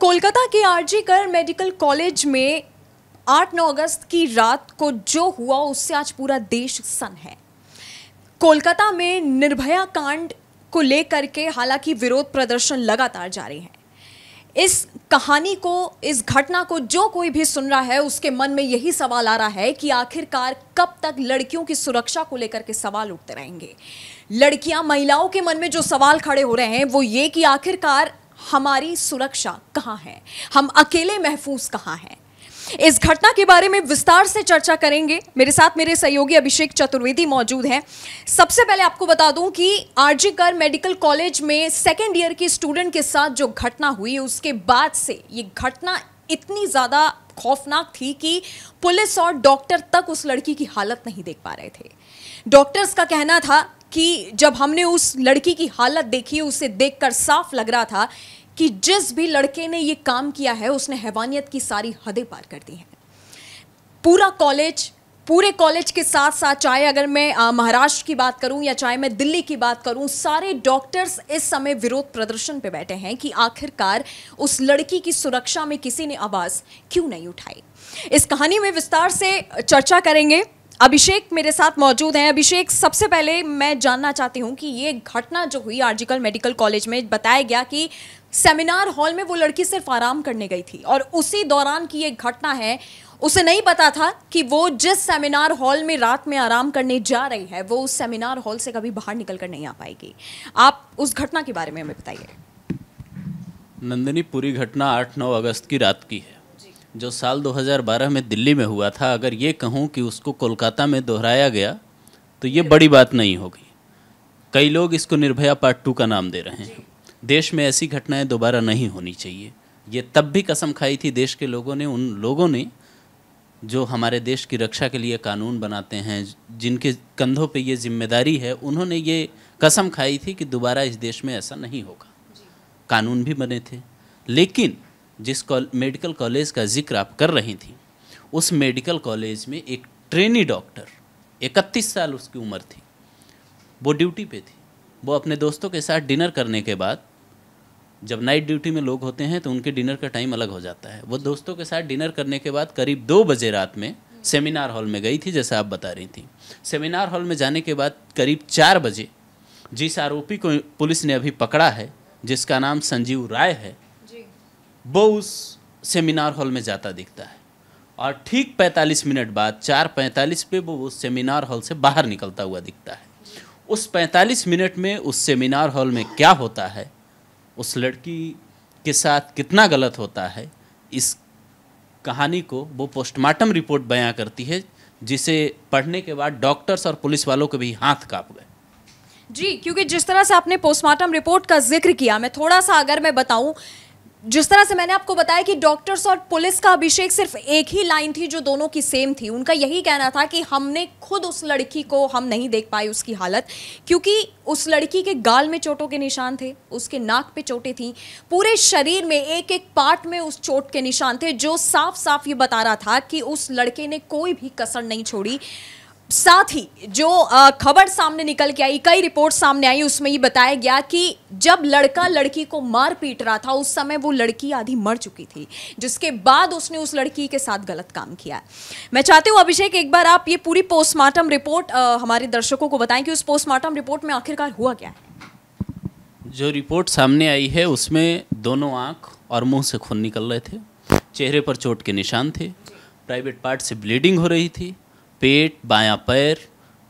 कोलकाता के RG Kar medical college में 8-9 अगस्त की रात को जो हुआ उससे आज पूरा देश सन है कोलकाता में निर्भया कांड को लेकर के हालांकि विरोध प्रदर्शन लगातार जारी हैं इस कहानी को इस घटना को जो कोई भी सुन रहा है उसके मन में यही सवाल आ रहा है कि आखिरकार कब तक लड़कियों की सुरक्षा को लेकर के सवाल उठते रहेंगे लड़कियां महिलाओं के मन में जो सवाल खड़े हो रहे हैं वो ये कि आखिरकार हमारी सुरक्षा कहाँ है हम अकेले महफूज कहाँ हैं इस घटना के बारे में विस्तार से चर्चा करेंगे मेरे साथ मेरे सहयोगी अभिषेक चतुर्वेदी मौजूद हैं सबसे पहले आपको बता दूं कि आरजी कर मेडिकल कॉलेज में सेकेंड ईयर के स्टूडेंट के साथ जो घटना हुई उसके बाद से ये घटना इतनी ज़्यादा खौफनाक थी कि पुलिस और डॉक्टर तक उस लड़की की हालत नहीं देख पा रहे थे डॉक्टर्स का कहना था कि जब हमने उस लड़की की हालत देखी उसे देखकर साफ लग रहा था कि जिस भी लड़के ने ये काम किया है उसने हैवानियत की सारी हदें पार कर दी हैं पूरा कॉलेज पूरे कॉलेज के साथ साथ चाहे अगर मैं महाराष्ट्र की बात करूं या चाहे मैं दिल्ली की बात करूं सारे डॉक्टर्स इस समय विरोध प्रदर्शन पर बैठे हैं कि आखिरकार उस लड़की की सुरक्षा में किसी ने आवाज़ क्यों नहीं उठाई इस कहानी में विस्तार से चर्चा करेंगे अभिषेक मेरे साथ मौजूद हैं अभिषेक सबसे पहले मैं जानना चाहती हूं कि ये घटना जो हुई आर्जिकल मेडिकल कॉलेज में बताया गया कि सेमिनार हॉल में वो लड़की सिर्फ आराम करने गई थी और उसी दौरान की ये घटना है उसे नहीं पता था कि वो जिस सेमिनार हॉल में रात में आराम करने जा रही है वो उस सेमिनार हॉल से कभी बाहर निकल कर नहीं आ पाएगी आप उस घटना के बारे में हमें बताइए नंदिनी पूरी घटना आठ नौ अगस्त की रात की है जो साल 2012 में दिल्ली में हुआ था अगर ये कहूँ कि उसको कोलकाता में दोहराया गया तो ये बड़ी बात नहीं होगी कई लोग इसको निर्भया पार्ट टू का नाम दे रहे हैं देश में ऐसी घटनाएं दोबारा नहीं होनी चाहिए ये तब भी कसम खाई थी देश के लोगों ने उन लोगों ने जो हमारे देश की रक्षा के लिए कानून बनाते हैं जिनके कंधों पे ये जिम्मेदारी है उन्होंने ये कसम खाई थी कि दोबारा इस देश में ऐसा नहीं होगा कानून भी बने थे लेकिन जिस मेडिकल कॉलेज का जिक्र आप कर रही थी उस मेडिकल कॉलेज में एक ट्रेनी डॉक्टर इकतीस साल उसकी उम्र थी वो ड्यूटी पे थी वो अपने दोस्तों के साथ डिनर करने के बाद जब नाइट ड्यूटी में लोग होते हैं तो उनके डिनर का टाइम अलग हो जाता है वो दोस्तों के साथ डिनर करने के बाद करीब दो बजे रात में सेमिनार हॉल में गई थी जैसा आप बता रही थी सेमिनार हॉल में जाने के बाद करीब चार बजे जिस आरोपी को पुलिस ने अभी पकड़ा है जिसका नाम संजीव राय है वो उस सेमिनार हॉल में जाता दिखता है और ठीक 45 मिनट बाद चार पैंतालीस पे वो उस सेमिनार हॉल से बाहर निकलता हुआ दिखता है उस 45 मिनट में उस सेमिनार हॉल में क्या होता है उस लड़की के साथ कितना गलत होता है इस कहानी को वो पोस्टमार्टम रिपोर्ट बयां करती है जिसे पढ़ने के बाद डॉक्टर्स और पुलिस वालों के भी हाथ काँप गए जी क्योंकि जिस तरह से आपने पोस्टमार्टम रिपोर्ट का जिक्र किया मैं थोड़ा सा अगर मैं बताऊं जिस तरह से मैंने आपको बताया कि डॉक्टर्स और पुलिस का अभिषेक सिर्फ एक ही लाइन थी जो दोनों की सेम थी उनका यही कहना था कि हमने खुद उस लड़की को हम नहीं देख पाए उसकी हालत क्योंकि उस लड़की के गाल में चोटों के निशान थे उसके नाक पे चोटें थी पूरे शरीर में एक एक पार्ट में उस चोट के निशान थे जो साफ साफ ये बता रहा था कि उस लड़के ने कोई भी कसर नहीं छोड़ी साथ ही जो खबर सामने निकल के आई कई रिपोर्ट सामने आई उसमें ये बताया गया कि जब लड़का लड़की को मार पीट रहा था उस समय वो लड़की आधी मर चुकी थी जिसके बाद उसने उस लड़की के साथ गलत काम किया मैं चाहती हूँ अभिषेक एक बार आप ये पूरी पोस्टमार्टम रिपोर्ट आ, हमारे दर्शकों को बताएं कि उस पोस्टमार्टम रिपोर्ट में आखिरकार हुआ क्या है जो रिपोर्ट सामने आई है उसमें दोनों आँख और मुँह से खून निकल रहे थे चेहरे पर चोट के निशान थे प्राइवेट पार्ट से ब्लीडिंग हो रही थी पेट बायां पैर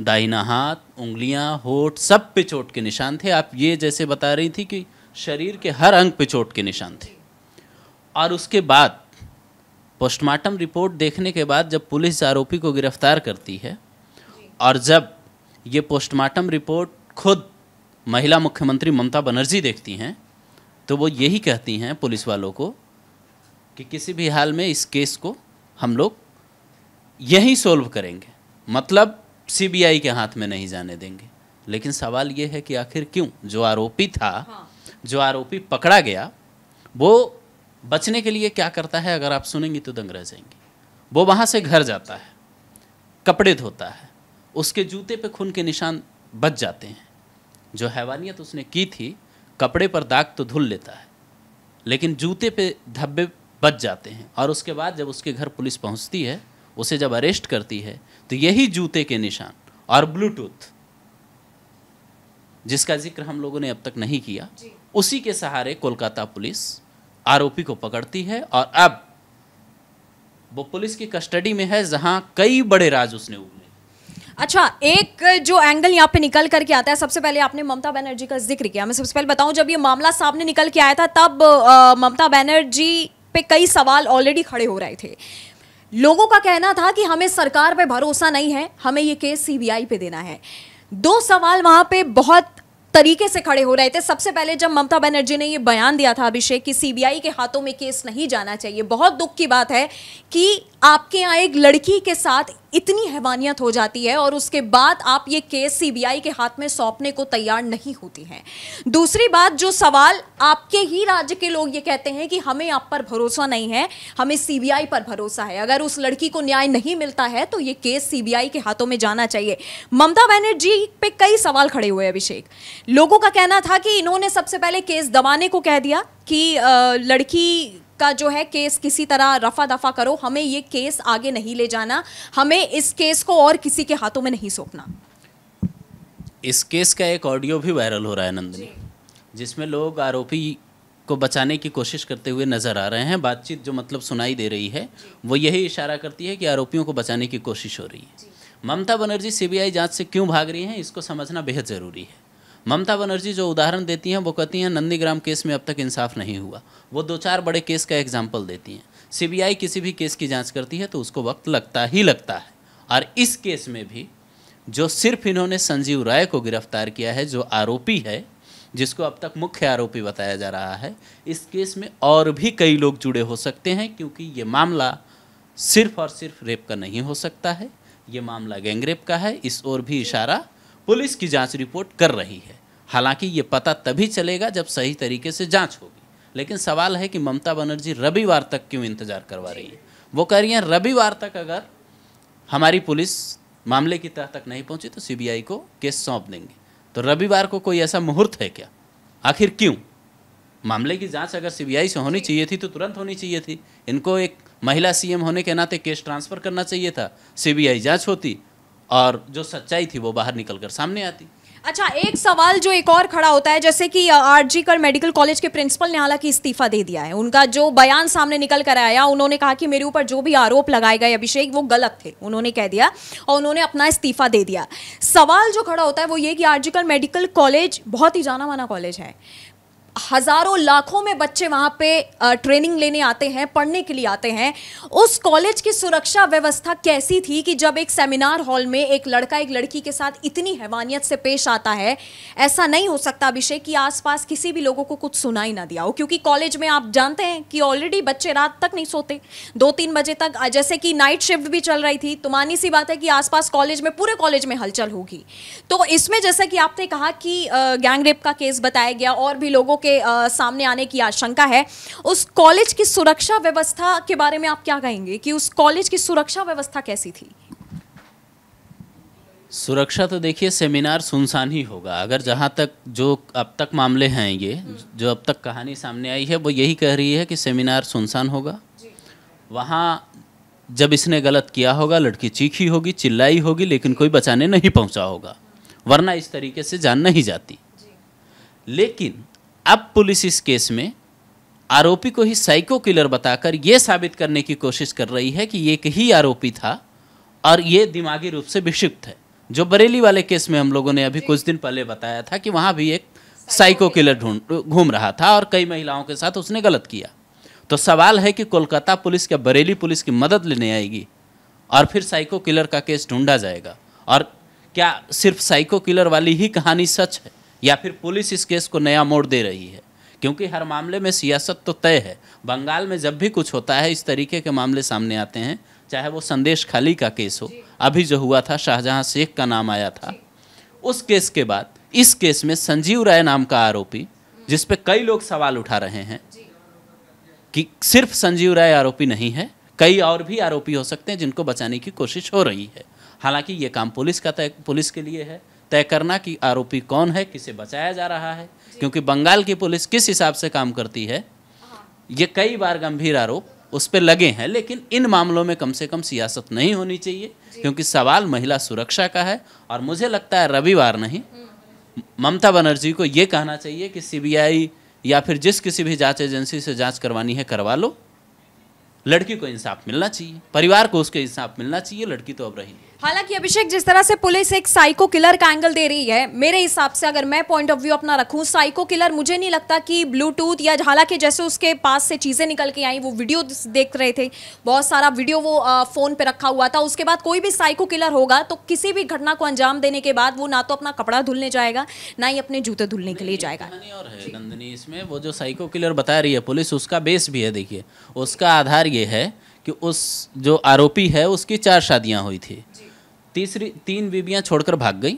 दाहिना हाथ उंगलियां होठ सब पे चोट के निशान थे आप ये जैसे बता रही थी कि शरीर के हर अंग पे चोट के निशान थे और उसके बाद पोस्टमार्टम रिपोर्ट देखने के बाद जब पुलिस आरोपी को गिरफ्तार करती है और जब ये पोस्टमार्टम रिपोर्ट खुद महिला मुख्यमंत्री ममता बनर्जी देखती हैं तो वो यही कहती हैं पुलिस वालों को कि किसी भी हाल में इस केस को हम लोग यही सोल्व करेंगे मतलब सीबीआई के हाथ में नहीं जाने देंगे लेकिन सवाल ये है कि आखिर क्यों जो आरोपी था हाँ। जो आरोपी पकड़ा गया वो बचने के लिए क्या करता है अगर आप सुनेंगी तो दंग रह जाएंगे वो वहाँ से घर जाता है कपड़े धोता है उसके जूते पे खून के निशान बच जाते हैं जो हैवानियत उसने की थी कपड़े पर दाग तो धुल लेता है लेकिन जूते पे धब्बे बच जाते हैं और उसके बाद जब उसके घर पुलिस पहुँचती है उसे जब अरेस्ट करती है तो यही जूते के निशान और ब्लूटूथ जिसका जिक्र हम लोगों ने अब तक नहीं किया उसी के सहारे कोलकाता पुलिस आरोपी को पकड़ती है और अब वो पुलिस की कस्टडी में है जहां कई बड़े राज उसने उगले अच्छा एक जो एंगल यहाँ पे निकल करके आता है सबसे पहले आपने ममता बनर्जी का जिक्र किया मैं सबसे पहले बताऊं जब ये मामला सामने निकल के आया था तब ममता बनर्जी पे कई सवाल ऑलरेडी खड़े हो रहे थे लोगों का कहना था कि हमें सरकार पे भरोसा नहीं है हमें ये केस सीबीआई पे देना है दो सवाल वहां पे बहुत तरीके से खड़े हो रहे थे सबसे पहले जब ममता बनर्जी ने ये बयान दिया था अभिषेक कि सीबीआई के हाथों में केस नहीं जाना चाहिए बहुत दुख की बात है कि आपके यहाँ एक लड़की के साथ इतनी हैवानियत हो जाती है और उसके बाद आप ये केस सीबीआई के हाथ में सौंपने को तैयार नहीं होती हैं दूसरी बात जो सवाल आपके ही राज्य के लोग ये कहते हैं कि हमें आप पर भरोसा नहीं है हमें सीबीआई पर भरोसा है अगर उस लड़की को न्याय नहीं मिलता है तो ये केस सीबीआई के हाथों में जाना चाहिए ममता बनर्जी पे कई सवाल खड़े हुए अभिषेक लोगों का कहना था कि इन्होंने सबसे पहले केस दबाने को कह दिया कि लड़की का जो है केस किसी तरह रफा दफा करो हमें ये केस आगे नहीं ले जाना हमें इस केस को और किसी के हाथों में नहीं सौंपना इस केस का एक ऑडियो भी वायरल हो रहा है नंदनी जिसमें लोग आरोपी को बचाने की कोशिश करते हुए नज़र आ रहे हैं बातचीत जो मतलब सुनाई दे रही है वो यही इशारा करती है कि आरोपियों को बचाने की कोशिश हो रही है ममता बनर्जी सीबीआई जांच से क्यों भाग रही हैं इसको समझना बेहद ज़रूरी है ममता बनर्जी जो उदाहरण देती हैं वो कहती हैं नंदीग्राम केस में अब तक इंसाफ नहीं हुआ वो दो चार बड़े केस का एग्जाम्पल देती हैं सीबीआई किसी भी केस की जांच करती है तो उसको वक्त लगता ही लगता है और इस केस में भी जो सिर्फ इन्होंने संजीव राय को गिरफ्तार किया है जो आरोपी है जिसको अब तक मुख्य आरोपी बताया जा रहा है इस केस में और भी कई लोग जुड़े हो सकते हैं क्योंकि ये मामला सिर्फ और सिर्फ रेप का नहीं हो सकता है ये मामला गैंगरेप का है इस ओर भी इशारा पुलिस की जांच रिपोर्ट कर रही है हालांकि ये पता तभी चलेगा जब सही तरीके से जांच होगी लेकिन सवाल है कि ममता बनर्जी रविवार तक क्यों इंतजार करवा रही है वो कह रही हैं रविवार तक अगर हमारी पुलिस मामले की तह तक नहीं पहुंची तो सीबीआई को केस सौंप देंगे तो रविवार को कोई ऐसा मुहूर्त है क्या आखिर क्यों मामले की जांच अगर सीबीआई से होनी चाहिए थी तो तुरंत होनी चाहिए थी इनको एक महिला सीएम होने के नाते केस ट्रांसफ़र करना चाहिए था सीबीआई जांच होती और जो सच्चाई थी वो बाहर निकल कर सामने आती अच्छा एक सवाल जो एक और खड़ा होता है जैसे कि आरजी कर मेडिकल कॉलेज के प्रिंसिपल ने हालांकि इस्तीफा दे दिया है उनका जो बयान सामने निकल कर आया उन्होंने कहा कि मेरे ऊपर जो भी आरोप लगाए गए अभिषेक वो गलत थे उन्होंने कह दिया और उन्होंने अपना इस्तीफा दे दिया सवाल जो खड़ा होता है वो ये कि आरजी कर मेडिकल कॉलेज बहुत ही जाना माना कॉलेज है हजारों लाखों में बच्चे वहां पे ट्रेनिंग लेने आते हैं पढ़ने के लिए आते हैं उस कॉलेज की सुरक्षा व्यवस्था कैसी थी कि जब एक सेमिनार हॉल में एक लड़का एक लड़की के साथ इतनी हैवानियत से पेश आता है ऐसा नहीं हो सकता अभिषेक कि आसपास किसी भी लोगों को कुछ सुनाई ना दिया हो क्योंकि कॉलेज में आप जानते हैं कि ऑलरेडी बच्चे रात तक नहीं सोते दो तीन बजे तक जैसे कि नाइट शिफ्ट भी चल रही थी तो मानी सी बात है कि आसपास कॉलेज में पूरे कॉलेज में हलचल होगी तो इसमें जैसा कि आपने कहा कि गैंगरेप का केस बताया गया और भी लोगों लोगों के आ, सामने आने की आशंका है उस कॉलेज की सुरक्षा व्यवस्था के बारे में आप क्या कहेंगे कि उस कॉलेज की सुरक्षा व्यवस्था कैसी थी सुरक्षा तो देखिए सेमिनार सुनसान ही होगा अगर जहाँ तक जो अब तक मामले हैं ये जो अब तक कहानी सामने आई है वो यही कह रही है कि सेमिनार सुनसान होगा वहाँ जब इसने गलत किया होगा लड़की चीखी होगी चिल्लाई होगी लेकिन कोई बचाने नहीं पहुँचा होगा वरना इस तरीके से जान नहीं जाती लेकिन अब पुलिस इस केस में आरोपी को ही साइको किलर बताकर यह साबित करने की कोशिश कर रही है कि एक ही आरोपी था और ये दिमागी रूप से विक्षिप्त है जो बरेली वाले केस में हम लोगों ने अभी कुछ दिन पहले बताया था कि वहाँ भी एक साइको किलर ढूंढ घूम रहा था और कई महिलाओं के साथ उसने गलत किया तो सवाल है कि कोलकाता पुलिस क्या बरेली पुलिस की मदद लेने आएगी और फिर साइको किलर का केस ढूंढा जाएगा और क्या सिर्फ साइको किलर वाली ही कहानी सच है या फिर पुलिस इस केस को नया मोड़ दे रही है क्योंकि हर मामले में सियासत तो तय है बंगाल में जब भी कुछ होता है इस तरीके के मामले सामने आते हैं चाहे वो संदेश खाली का केस हो अभी जो हुआ था शाहजहां शेख का नाम आया था उस केस के बाद इस केस में संजीव राय नाम का आरोपी हम्म। जिस पे कई लोग सवाल उठा रहे हैं कि सिर्फ संजीव राय आरोपी नहीं है कई और भी आरोपी हो सकते हैं जिनको बचाने की कोशिश हो रही है हालांकि ये काम पुलिस का तय पुलिस के लिए है तय करना कि आरोपी कौन है किसे बचाया जा रहा है क्योंकि बंगाल की पुलिस किस हिसाब से काम करती है हाँ। ये कई बार गंभीर आरोप उस पर लगे हैं लेकिन इन मामलों में कम से कम सियासत नहीं होनी चाहिए क्योंकि सवाल महिला सुरक्षा का है और मुझे लगता है रविवार नहीं हम्म। ममता बनर्जी को ये कहना चाहिए कि सीबीआई या फिर जिस किसी भी जांच एजेंसी से जांच करवानी है करवा लो लड़की को इंसाफ मिलना चाहिए परिवार को उसके इंसाफ मिलना चाहिए लड़की तो अब रही हालांकि अभिषेक जिस तरह से पुलिस एक साइको किलर का एंगल दे रही है मेरे हिसाब से अगर मैं पॉइंट ऑफ व्यू अपना रखूं साइको किलर मुझे नहीं लगता कि ब्लूटूथ या हालांकि जैसे उसके पास से चीज़ें निकल के आई वो वीडियो देख रहे थे बहुत सारा वीडियो वो फ़ोन पे रखा हुआ था उसके बाद कोई भी साइको किलर होगा तो किसी भी घटना को अंजाम देने के बाद वो ना तो अपना कपड़ा धुलने जाएगा ना ही अपने जूते धुलने के लिए जाएगा नंदनी इसमें वो जो साइको किलर बता रही है पुलिस उसका बेस भी है देखिए उसका आधार ये है कि उस जो आरोपी है उसकी चार शादियाँ हुई थी तीसरी तीन बीबियाँ छोड़कर भाग गई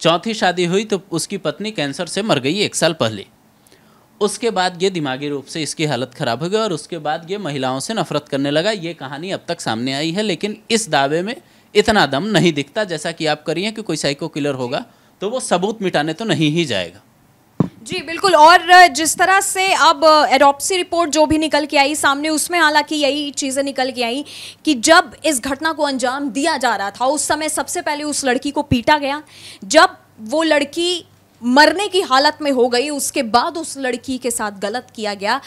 चौथी शादी हुई तो उसकी पत्नी कैंसर से मर गई एक साल पहले उसके बाद ये दिमागी रूप से इसकी हालत ख़राब हो गई और उसके बाद ये महिलाओं से नफरत करने लगा ये कहानी अब तक सामने आई है लेकिन इस दावे में इतना दम नहीं दिखता जैसा कि आप करिए कि कोई साइको किलर होगा तो वो सबूत मिटाने तो नहीं ही जाएगा जी बिल्कुल और जिस तरह से अब एडोप्सी रिपोर्ट जो भी निकल के आई सामने उसमें हालांकि यही चीज़ें निकल के आई कि जब इस घटना को अंजाम दिया जा रहा था उस समय सबसे पहले उस लड़की को पीटा गया जब वो लड़की मरने की हालत में हो गई उसके बाद उस लड़की के साथ गलत किया गया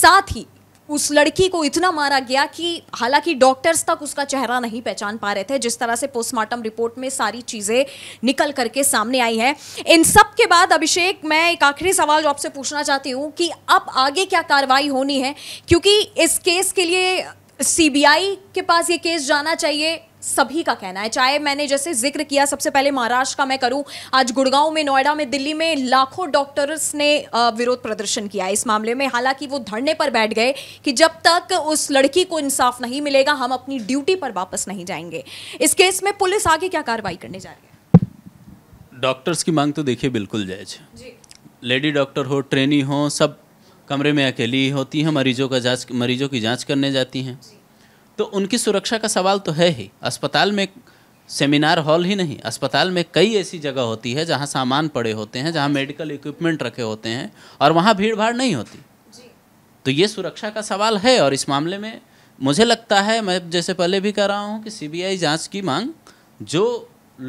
साथ ही उस लड़की को इतना मारा गया कि हालांकि डॉक्टर्स तक उसका चेहरा नहीं पहचान पा रहे थे जिस तरह से पोस्टमार्टम रिपोर्ट में सारी चीज़ें निकल करके सामने आई हैं इन सब के बाद अभिषेक मैं एक आखिरी सवाल जो आपसे पूछना चाहती हूँ कि अब आगे क्या कार्रवाई होनी है क्योंकि इस केस के लिए सीबीआई के पास ये केस जाना चाहिए सभी का कहना है चाहे मैंने जैसे जिक्र किया सबसे पहले महाराष्ट्र का मैं करूं आज गुड़गांव में नोएडा में दिल्ली में लाखों डॉक्टर्स ने विरोध प्रदर्शन किया इस मामले में हालांकि वो धरने पर बैठ गए कि जब तक उस लड़की को इंसाफ नहीं मिलेगा हम अपनी ड्यूटी पर वापस नहीं जाएंगे इस केस में पुलिस आगे क्या कार्रवाई करने जा रही है डॉक्टर्स की मांग तो देखिए बिल्कुल जायज लेडी डॉक्टर हो ट्रेनी हो सब कमरे में अकेली होती हैं मरीजों का जांच मरीजों की जांच करने जाती हैं तो उनकी सुरक्षा का सवाल तो है ही अस्पताल में सेमिनार हॉल ही नहीं अस्पताल में कई ऐसी जगह होती है जहाँ सामान पड़े होते हैं जहाँ मेडिकल इक्विपमेंट रखे होते हैं और वहाँ भीड़ भाड़ नहीं होती तो ये सुरक्षा का सवाल है और इस मामले में मुझे लगता है मैं जैसे पहले भी कह रहा हूँ कि सीबीआई जांच की मांग जो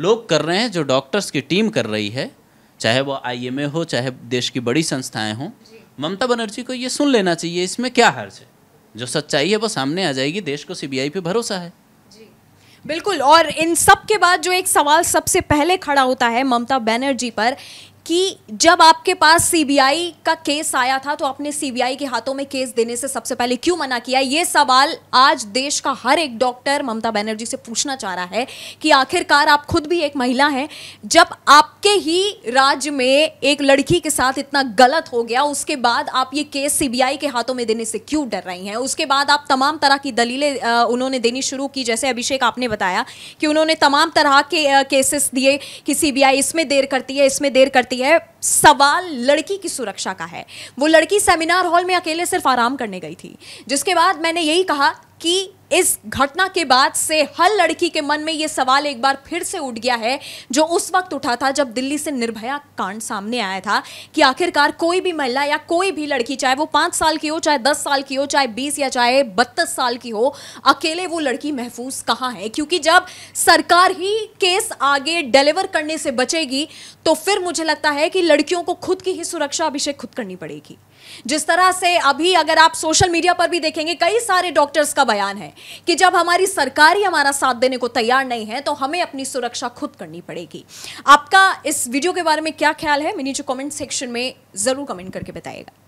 लोग कर रहे हैं जो डॉक्टर्स की टीम कर रही है चाहे वो आईएमए हो चाहे देश की बड़ी संस्थाएं हों ममता बनर्जी को ये सुन लेना चाहिए इसमें क्या हर्ज है जो सच्चाई है वो सामने आ जाएगी देश को सीबीआई पे भरोसा है बिल्कुल और इन सब के बाद जो एक सवाल सबसे पहले खड़ा होता है ममता बनर्जी पर कि जब आपके पास सीबीआई का केस आया था तो आपने सीबीआई के हाथों में केस देने से सबसे पहले क्यों मना किया ये सवाल आज देश का हर एक डॉक्टर ममता बनर्जी से पूछना चाह रहा है कि आखिरकार आप खुद भी एक महिला हैं जब आपके ही राज्य में एक लड़की के साथ इतना गलत हो गया उसके बाद आप ये केस सीबीआई के हाथों में देने से क्यों डर रही हैं उसके बाद आप तमाम तरह की दलीलें उन्होंने देनी शुरू की जैसे अभिषेक आपने बताया कि उन्होंने तमाम तरह के केसेस दिए कि सीबीआई इसमें देर करती है इसमें देर करती होती है सवाल लड़की की सुरक्षा का है वो लड़की सेमिनार हॉल में अकेले सिर्फ आराम करने गई थी जिसके बाद मैंने यही कहा कि इस घटना के बाद से हर लड़की के मन में ये सवाल एक बार फिर से उठ गया है जो उस वक्त उठा था जब दिल्ली से निर्भया कांड सामने आया था कि आखिरकार कोई भी महिला या कोई भी लड़की चाहे वो पाँच साल की हो चाहे दस साल की हो चाहे बीस या चाहे बत्तीस साल की हो अकेले वो लड़की महफूज कहाँ है क्योंकि जब सरकार ही केस आगे डिलीवर करने से बचेगी तो फिर मुझे लगता है कि लड़कियों को खुद की ही सुरक्षा अभिषेक खुद करनी पड़ेगी जिस तरह से अभी अगर आप सोशल मीडिया पर भी देखेंगे कई सारे डॉक्टर्स का बयान है कि जब हमारी सरकार ही हमारा साथ देने को तैयार नहीं है तो हमें अपनी सुरक्षा खुद करनी पड़ेगी आपका इस वीडियो के बारे में क्या ख्याल है जो कमेंट सेक्शन में ज़रूर कमेंट करके बताइएगा